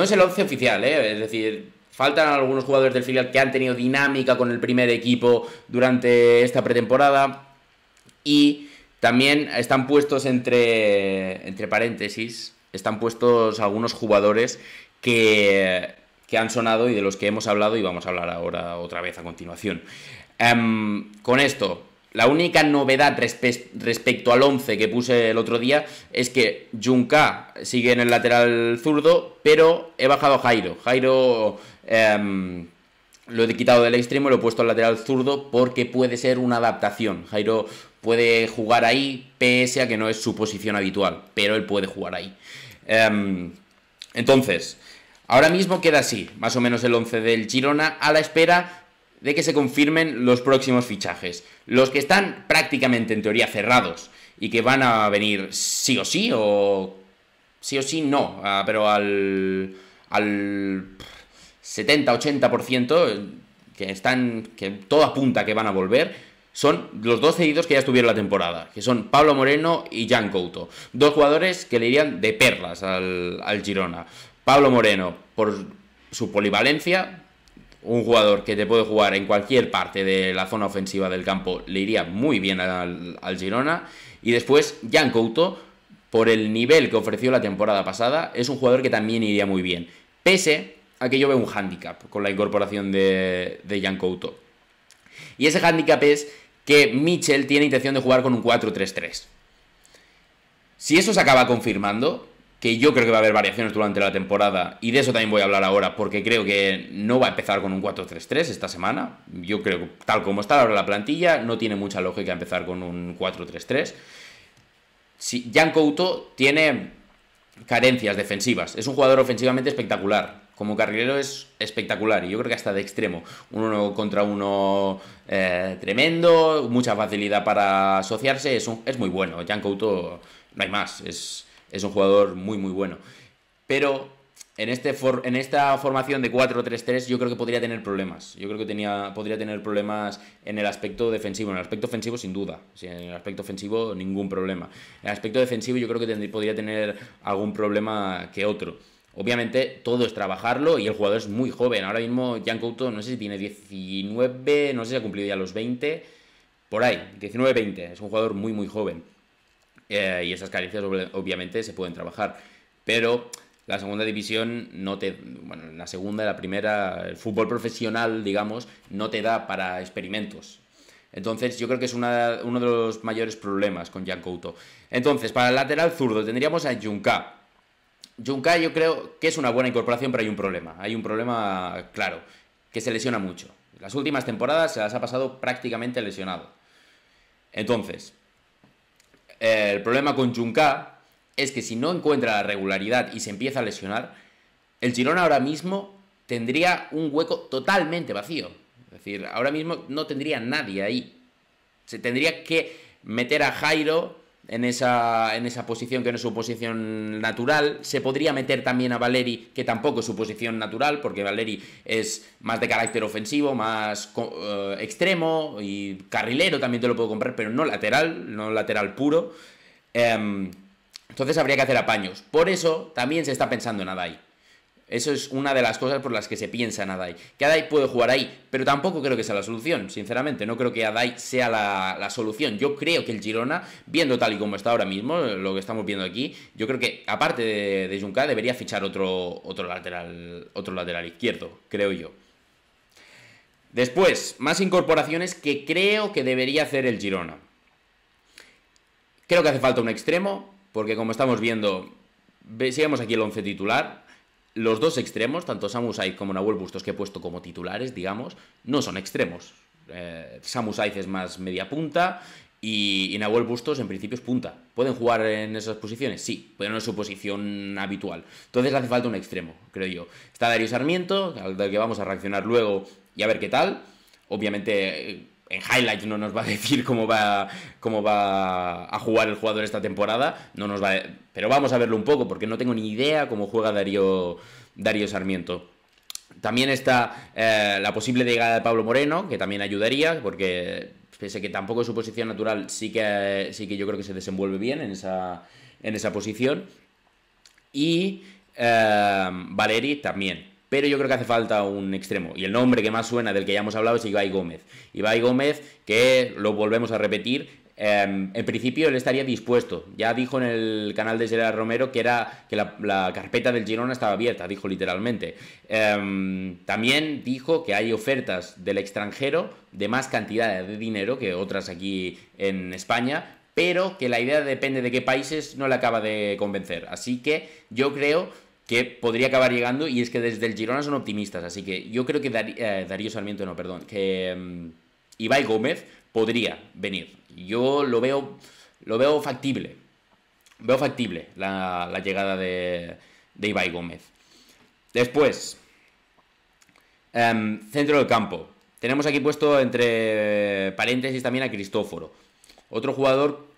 No es el 11 oficial, ¿eh? es decir, faltan algunos jugadores del filial que han tenido dinámica con el primer equipo durante esta pretemporada y también están puestos entre, entre paréntesis, están puestos algunos jugadores que, han sonado y de los que hemos hablado y vamos a hablar ahora otra vez a continuación. Em, con esto, la única novedad respecto al 11 que puse el otro día es que Junca sigue en el lateral zurdo, pero he bajado a Jairo. Jairo em, lo he quitado del extremo y lo he puesto al lateral zurdo porque puede ser una adaptación. Jairo puede jugar ahí, pese a que no es su posición habitual, pero él puede jugar ahí. Em, entonces, ahora mismo queda así, más o menos el 11 del Girona, a la espera de que se confirmen los próximos fichajes. Los que están prácticamente en teoría cerrados y que van a venir sí o sí o sí o sí no, ah, pero al al 70-80% eh, que están que todo apunta que van a volver. Son los dos cedidos que ya estuvieron la temporada, que son Pablo Moreno y Jan Couto. Dos jugadores que le irían de perlas al, al Girona. Pablo Moreno, por su polivalencia, un jugador que te puede jugar en cualquier parte de la zona ofensiva del campo le iría muy bien al, Girona. Y después, Jan Couto, por el nivel que ofreció la temporada pasada, es un jugador que también iría muy bien. Pese a que yo veo un hándicap con la incorporación de, de Jan Couto. Y ese hándicap es que Mitchell tiene intención de jugar con un 4-3-3. Si eso se acaba confirmando, que yo creo que va a haber variaciones durante la temporada, y de eso también voy a hablar ahora, porque creo que no va a empezar con un 4-3-3 esta semana. Yo creo que tal como está ahora la plantilla, no tiene mucha lógica empezar con un 4-3-3. Si Jan Couto tiene carencias defensivas, es un jugador ofensivamente espectacular, como carrilero es espectacular y yo creo que hasta de extremo. uno contra uno eh, tremendo, mucha facilidad para asociarse, es, es muy bueno. Jan Couto, no hay más, es, es un jugador muy, muy bueno. Pero en, este en esta formación de 4-3-3 yo creo que podría tener problemas. Yo creo que tenía, podría tener problemas en el aspecto defensivo. En el aspecto ofensivo sin duda. En el aspecto ofensivo ningún problema. En el aspecto defensivo yo creo que podría tener algún problema que otro. Obviamente todo es trabajarlo y el jugador es muy joven. Ahora mismo Jan Couto no sé si tiene 19, no sé si ha cumplido ya los 20. Por ahí, 19-20. Es un jugador muy muy joven. Eh, y esas carencias obviamente se pueden trabajar. Pero la segunda división no te. Bueno, la segunda, la primera, el fútbol profesional, digamos, no te da para experimentos. Entonces, yo creo que es uno de los mayores problemas con Jan Couto. Entonces, para el lateral zurdo tendríamos a Junca. Junca, yo creo que es una buena incorporación, pero hay un problema. Hay un problema claro, que se lesiona mucho. Las últimas temporadas se las ha pasado prácticamente lesionado. Entonces, el problema con Junca es que si no encuentra la regularidad y se empieza a lesionar, el chirón ahora mismo tendría un hueco totalmente vacío. Es decir, ahora mismo no tendría nadie ahí. Se tendría que meter a Jairo en esa, en esa posición que no es su posición natural. Se podría meter también a Valeri, que tampoco es su posición natural, porque Valeri es más de carácter ofensivo, más eh, extremo y carrilero también te lo puedo comprar, pero no lateral, no lateral puro. Em, entonces habría que hacer apaños. Por eso también se está pensando en Adai. Eso es una de las cosas por las que se piensa en Adai. Que Adai puede jugar ahí, pero tampoco creo que sea la solución, sinceramente. No creo que Adai sea la, solución. Yo creo que el Girona, viendo tal y como está ahora mismo, lo que estamos viendo aquí, yo creo que, aparte de, de Junca, debería fichar otro, otro, lateral, otro lateral izquierdo, creo yo. Después, más incorporaciones que creo que debería hacer el Girona. Creo que hace falta un extremo, porque como estamos viendo, sigamos aquí el 11 titular los dos extremos, tanto Samu Saiz como Nahuel Bustos que he puesto como titulares, digamos, no son extremos. Eh, Samu es más media punta y, Nahuel Bustos en principio es punta. ¿Pueden jugar en esas posiciones? Sí, pero no su posición habitual. Entonces hace falta un extremo, creo yo. Está Darío Sarmiento, al que vamos a reaccionar luego y a ver qué tal. Obviamente eh, en highlight no nos va a decir cómo va, cómo va a jugar el jugador esta temporada, no nos va pero vamos a verlo un poco porque no tengo ni idea cómo juega Darío, Darío Sarmiento. También está eh, la posible llegada de Pablo Moreno, que también ayudaría, porque pese que tampoco es su posición natural, sí que, sí que yo creo que se desenvuelve bien en esa, en esa posición. Y eh, Valeri también pero yo creo que hace falta un extremo. Y el nombre que más suena del que ya hemos hablado es Ibai Gómez. Ibai Gómez, que lo volvemos a repetir, em, en principio él estaría dispuesto. Ya dijo en el canal de Gerard Romero que era que la, carpeta del Girona estaba abierta, dijo literalmente. Em, también dijo que hay ofertas del extranjero de más cantidad de dinero que otras aquí en España, pero que la idea depende de qué países no le acaba de convencer. Así que yo creo que podría acabar llegando y es que desde el Girona son optimistas, así que yo creo que eh, Darío Sarmiento, no, perdón, que em, Ibai Gómez podría venir. Yo lo veo, lo veo factible, veo factible la, llegada de, Ibai Gómez. Después, em, centro del campo. Tenemos aquí puesto entre paréntesis también a Cristóforo, otro jugador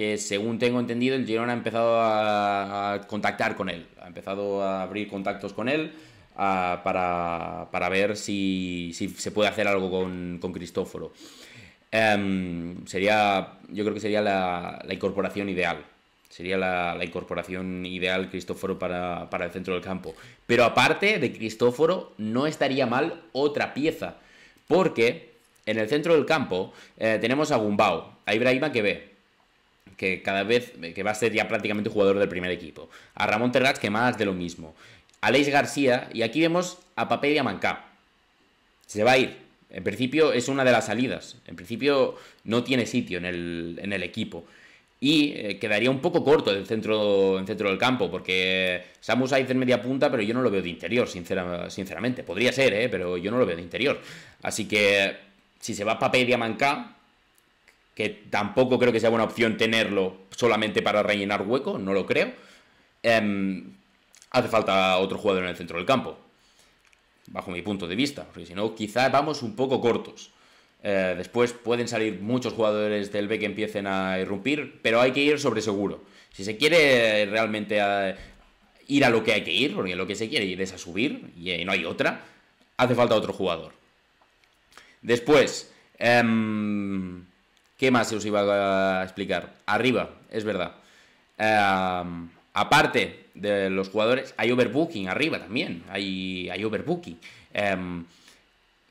que según tengo entendido, el Girona ha empezado a, contactar con él, ha empezado a abrir contactos con él para, ver si, se puede hacer algo con, Cristóforo. Em, sería, yo creo que sería la, incorporación ideal. Sería la, incorporación ideal Cristóforo para, el centro del campo. Pero aparte de Cristóforo, no estaría mal otra pieza. Porque en el centro del campo eh, tenemos a Gumbao, a Ibrahima que ve, que cada vez que va a ser ya prácticamente jugador del primer equipo. A Ramón Terraz, que más de lo mismo. A Leis García, y aquí vemos a Papé y a Mancá. Se va a ir. En principio es una de las salidas. En principio no tiene sitio en el, equipo. Y eh, quedaría un poco corto En centro, el centro del campo, porque eh, Samu hay en media punta, pero yo no lo veo de interior, sinceramente. Podría ser, eh, pero yo no lo veo de interior. Así que si se va Papé y que tampoco creo que sea buena opción tenerlo solamente para rellenar hueco, no lo creo. Em, hace falta otro jugador en el centro del campo, bajo mi punto de vista, porque si no, quizá vamos un poco cortos. Eh, después pueden salir muchos jugadores del B que empiecen a irrumpir, pero hay que ir sobre seguro. Si se quiere realmente eh, ir a lo que hay que ir, porque lo que se quiere ir es a subir, y, eh, no hay otra, hace falta otro jugador. Después, em, ¿Qué más se os iba a explicar? Arriba, es verdad. Em, aparte de los jugadores, hay overbooking arriba también. Hay, overbooking. Em,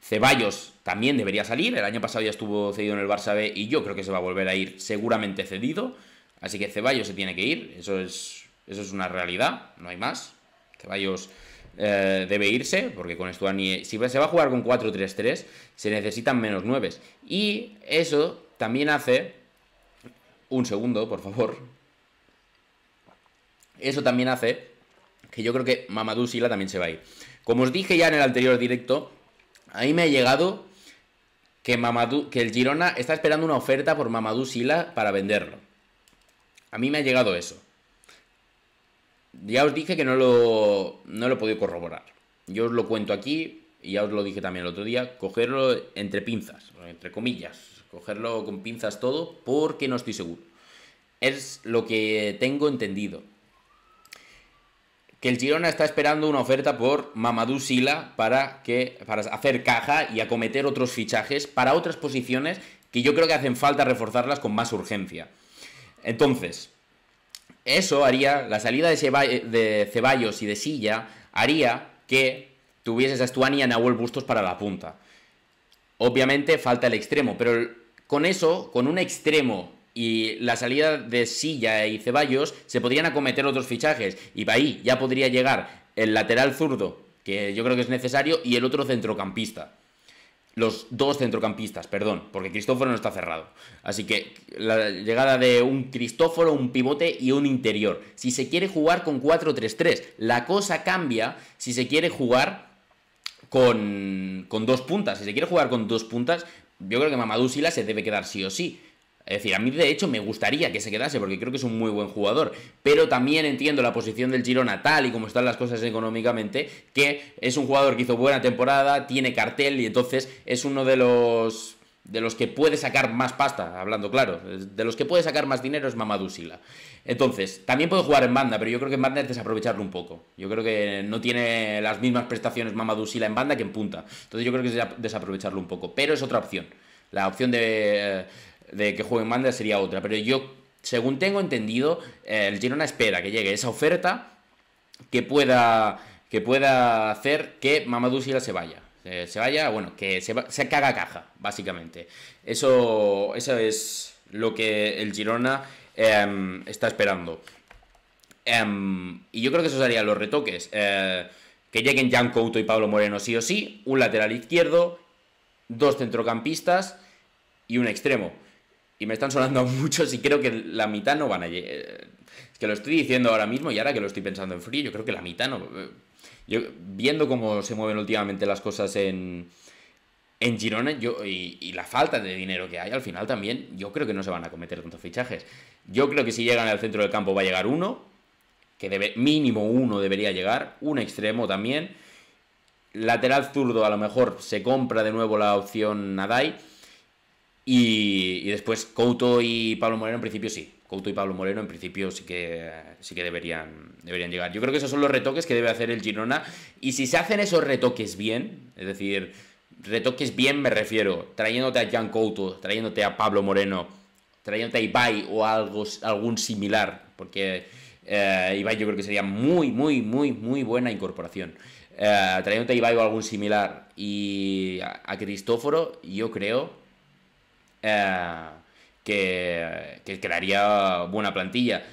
Ceballos también debería salir. El año pasado ya estuvo cedido en el Barça B y yo creo que se va a volver a ir seguramente cedido. Así que Ceballos se tiene que ir. Eso es, eso es una realidad. No hay más. Ceballos eh, debe irse porque con esto Si se va a jugar con 4-3-3, se necesitan menos 9. Y eso también hace... Un segundo, por favor. Eso también hace que yo creo que Mamadou Sila también se va a ir. Como os dije ya en el anterior directo, a mí me ha llegado que, que el Girona está esperando una oferta por Mamadou Sila para venderlo. A mí me ha llegado eso. Ya os dije que no lo, no lo he podido corroborar. Yo os lo cuento aquí y ya os lo dije también el otro día, cogerlo entre pinzas, entre comillas, cogerlo con pinzas todo, porque no estoy seguro. Es lo que tengo entendido. Que el Girona está esperando una oferta por Mamadou Sila para, que, para hacer caja y acometer otros fichajes para otras posiciones que yo creo que hacen falta reforzarlas con más urgencia. Entonces, eso haría, la salida de, Ceballos y de Silla haría que hubieses a Stuani y a Nahuel Bustos para la punta. Obviamente falta el extremo, pero con eso, con un extremo y la salida de Silla y Ceballos, se podrían acometer otros fichajes. Y ahí ya podría llegar el lateral zurdo, que yo creo que es necesario, y el otro centrocampista. Los dos centrocampistas, perdón, porque Cristóforo no está cerrado. Así que la llegada de un Cristóforo, un pivote y un interior. Si se quiere jugar con 4-3-3, la cosa cambia si se quiere jugar con, con dos puntas. Si se quiere jugar con dos puntas, yo creo que Mamadou Sila se debe quedar sí o sí. Es decir, a mí de hecho me gustaría que se quedase porque creo que es un muy buen jugador. Pero también entiendo la posición del Girona tal y como están las cosas económicamente, que es un jugador que hizo buena temporada, tiene cartel y entonces es uno de los de los que puede sacar más pasta, hablando claro, de los que puede sacar más dinero es Mamadou Sila. Entonces, también puede jugar en banda, pero yo creo que en banda es desaprovecharlo un poco. Yo creo que no tiene las mismas prestaciones Mamadou Sila en banda que en punta. Entonces, yo creo que es desaprovecharlo un poco, pero es otra opción. La opción eh, de, que juegue en banda sería otra, pero yo, según tengo entendido, eh, el Girona espera que llegue esa oferta que pueda, que pueda hacer que Mamadou Sila se vaya se vaya, bueno, que se, se caga caja, básicamente. Eso, eso es lo que el Girona em, está esperando. Em, y yo creo que eso serían los retoques. Eh, que lleguen Jan Couto y Pablo Moreno sí o sí, un lateral izquierdo, dos centrocampistas y un extremo. Y me están sonando muchos y creo que la mitad no van a llegar. Eh, es que lo estoy diciendo ahora mismo y ahora que lo estoy pensando en frío, yo creo que la mitad no eh, yo, viendo cómo se mueven últimamente las cosas en, en Girona y, y, la falta de dinero que hay, al final también yo creo que no se van a cometer tantos fichajes. Yo creo que si llegan al centro del campo va a llegar uno, que debe, mínimo uno debería llegar, un extremo también. Lateral zurdo a lo mejor se compra de nuevo la opción Nadai. Y, y después Couto y Pablo Moreno en principio sí. Couto y Pablo Moreno en principio sí que, sí que deberían, deberían llegar. Yo creo que esos son los retoques que debe hacer el Girona y si se hacen esos retoques bien, es decir, retoques bien me refiero, trayéndote a Jan Couto, trayéndote a Pablo Moreno, trayéndote a Ibai o algo, algún similar, porque eh, Ibai yo creo que sería muy, muy, muy, muy buena incorporación. Eh, trayéndote a Ibai o algún similar y a, Cristóforo, yo creo... Eh, que, crearía buena plantilla.